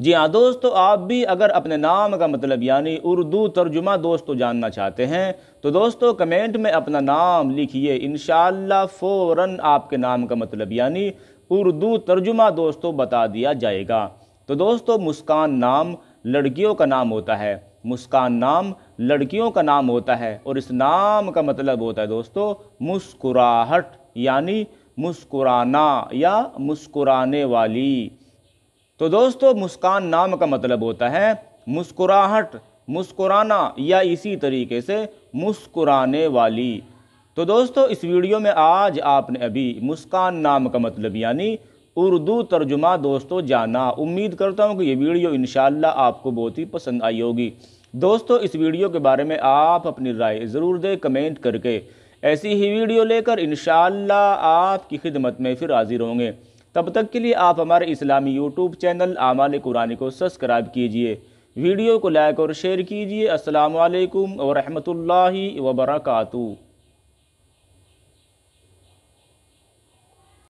जी हाँ दोस्तों तो आप भी अगर अपने नाम का मतलब यानी उर्दू तर्जुमा दोस्तों जानना चाहते हैं तो दोस्तों कमेंट में अपना नाम लिखिए इन फौरन आपके नाम का मतलब यानी उर्दू तर्जुमा दोस्तों बता दिया जाएगा तो दोस्तों मुस्कान नाम लड़कियों का नाम होता है मुस्कान नाम लड़कियों का नाम होता है और इस नाम का मतलब होता है दोस्तों मुस्कुराहट यानी मुस्कुराना या मुस्कुराने वाली तो दोस्तों मुस्कान नाम का मतलब होता है मुस्कुराहट मुस्कुराना या इसी तरीके से मुस्कुराने वाली तो दोस्तों इस वीडियो में आज आपने अभी मुस्कान नाम का मतलब यानी उर्दू तर्जुमा दोस्तों जाना उम्मीद करता हूँ कि ये वीडियो इन आपको बहुत ही पसंद आई होगी दोस्तों इस वीडियो के बारे में आप अपनी राय ज़रूर दें कमेंट करके ऐसी ही वीडियो लेकर इन आपकी खिदमत में फिर हाजिर होंगे तब तक के लिए आप हमारे इस्लामी यूट्यूब चैनल आमाल कुरानी को सब्सक्राइब कीजिए वीडियो को लाइक और शेयर कीजिए असलकम वरहमल वर्का